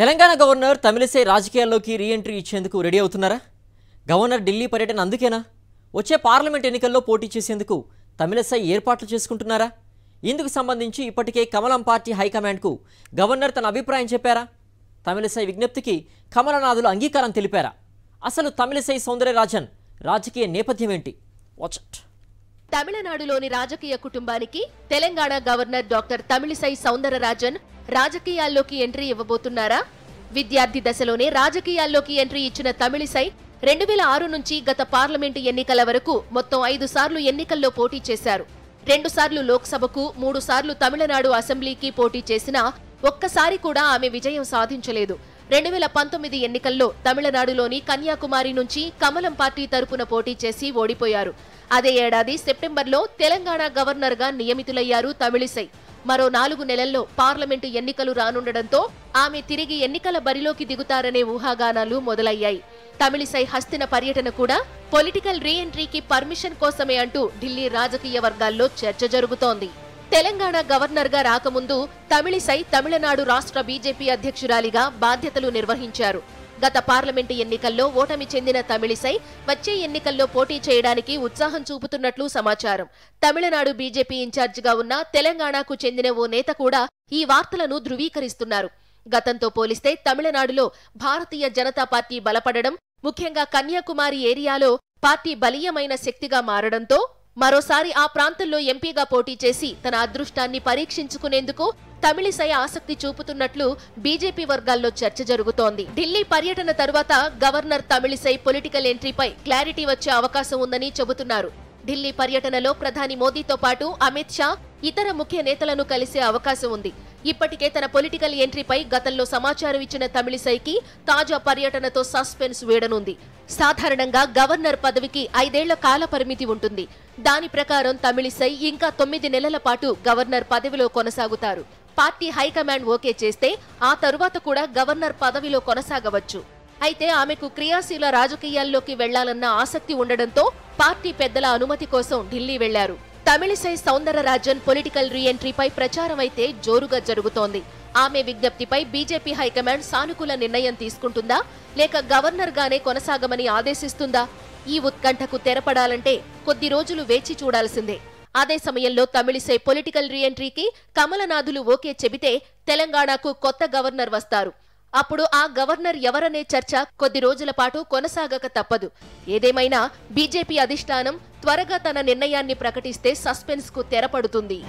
Telangana governor Tamilisai రాజకీయాల్లోకి reentry ఇచ్చేందుకు ready అవుతున్నారా గవర్నర్ ఢిల్లీ పర్యటన అందుకేనా వచ్చే పార్లమెంట్ ఎన్నికల్లో పోటీ చేసేందుకు తమిళసై ఏర్పాట్లు చేసుకుంటున్నారా ఇందుకు సంబంధించి ఇప్పటికే కమలం పార్టీ హైకమాండ్కు గవర్నర్ తన అభిప్రాయం చెప్పారా తమిళసై విజ్ఞప్తికి కమలనాథులు అంగీకారం తెలిపారా అసలు తమిళసై సౌందర్యరాజన్ రాజకీయ నేపథ్యం ఏంటి వాచ్ తమిళనాడులోని రాజకీయ కుటుంబానికి తెలంగాణ గవర్నర్ డాక్టర్ తమిళిసై సౌందరరాజన్ రాజకీయాల్లోకి ఎంట్రీ ఇవ్వబోతున్నారా విద్యార్థి దశలోనే రాజకీయాల్లోకి ఎంట్రీ ఇచ్చిన తమిళిసై రెండు వేల ఆరు నుంచి గత పార్లమెంటు ఎన్నికల వరకు మొత్తం ఐదు సార్లు ఎన్నికల్లో పోటీ చేశారు రెండుసార్లు లోక్సభకు మూడు సార్లు తమిళనాడు అసెంబ్లీకి పోటీ చేసినా ఒక్కసారి కూడా ఆమె విజయం సాధించలేదు రెండు వేల పంతొమ్మిది ఎన్నికల్లో తమిళనాడులోని కన్యాకుమారి నుంచి కమలం పార్టీ తరపున పోటీ చేసి ఓడిపోయారు అదే ఏడాది సెప్టెంబర్లో తెలంగాణ గవర్నర్గా నియమితులయ్యారు తమిళిసై మరో నాలుగు నెలల్లో పార్లమెంటు ఎన్నికలు రానుండడంతో ఆమె తిరిగి ఎన్నికల బరిలోకి దిగుతారనే ఊహాగానాలు మొదలయ్యాయి తమిళిసై హస్తిన పర్యటన కూడా పొలిటికల్ రీఎంట్రీకి పర్మిషన్ కోసమే అంటూ ఢిల్లీ రాజకీయ వర్గాల్లో చర్చ జరుగుతోంది తెలంగాణ గవర్నర్ గా రాకముందు తమిళిసై తమిళనాడు రాష్ట్ర బీజేపీ అధ్యక్షురాలిగా బాధ్యతలు నిర్వహించారు గత పార్లమెంటు ఎన్నికల్లో ఓటమి చెందిన తమిళిసై వచ్చే ఎన్నికల్లో పోటీ చేయడానికి ఉత్సాహం చూపుతున్నట్లు సమాచారం తమిళనాడు బీజేపీ ఇన్ఛార్జిగా ఉన్న తెలంగాణకు చెందిన ఓ నేత కూడా ఈ వార్తలను ధృవీకరిస్తున్నారు గతంతో పోలిస్తే తమిళనాడులో భారతీయ జనతా పార్టీ బలపడడం ముఖ్యంగా కన్యాకుమారి ఏరియాలో పార్టీ బలీయమైన శక్తిగా మారడంతో మరోసారి ఆ ప్రాంతంలో ఎంపీగా పోటీ చేసి తన అదృష్టాన్ని పరీక్షించుకునేందుకు తమిళిసై ఆసక్తి చూపుతున్నట్లు బీజేపీ వర్గాల్లో చర్చ జరుగుతోంది ఢిల్లీ పర్యటన తరువాత గవర్నర్ తమిళిసై పొలిటికల్ ఎంట్రీపై క్లారిటీ వచ్చే అవకాశం ఉందని చెబుతున్నారు ఢిల్లీ పర్యటనలో ప్రధాని మోదీతో పాటు అమిత్ షా ఇతర ముఖ్య నేతలను కలిసే అవకాశం ఉంది ఇప్పటికే తన పొలిటికల్ ఎంట్రీపై గతంలో సమాచారం ఇచ్చిన తమిళిసైకి తాజా పర్యటనతో సస్పెన్స్ వేడనుంది సాధారణంగా గవర్నర్ పదవికి ఐదేళ్ల కాల పరిమితి ఉంటుంది దాని ప్రకారం తమిళిసై ఇంకా తొమ్మిది నెలల పాటు గవర్నర్ పదవిలో కొనసాగుతారు పార్టీ హైకమాండ్ ఓకే చేస్తే ఆ తరువాత కూడా గవర్నర్ పదవిలో కొనసాగవచ్చు అయితే ఆమెకు క్రియాశీల రాజకీయాల్లోకి వెళ్లాలన్న ఆసక్తి ఉండడంతో పార్టీ పెద్దల అనుమతి కోసం ఢిల్లీ వెళ్లారు తమిళిసై సౌందరరాజన్ పొలిటికల్ రీఎంట్రీపై ప్రచారం అయితే జోరుగా జరుగుతోంది ఆమె విజ్ఞప్తిపై బీజేపీ హైకమాండ్ సానుకూల నిర్ణయం తీసుకుంటుందా లేక గవర్నర్గానే కొనసాగమని ఆదేశిస్తుందా ఈ ఉత్కంఠకు తెరపడాలంటే కొద్ది రోజులు వేచి చూడాల్సిందే అదే సమయంలో తమిళిసై పొలిటికల్ రీఎంట్రీకి కమలనాథులు ఓకే చెబితే తెలంగాణకు కొత్త గవర్నర్ వస్తారు అప్పుడు ఆ గవర్నర్ ఎవరనే చర్చ కొద్ది రోజుల పాటు కొనసాగక తప్పదు ఏదేమైనా బీజేపీ అధిష్టానం త్వరగా తన నిర్ణయాన్ని ప్రకటిస్తే సస్పెన్స్కు తెరపడుతుంది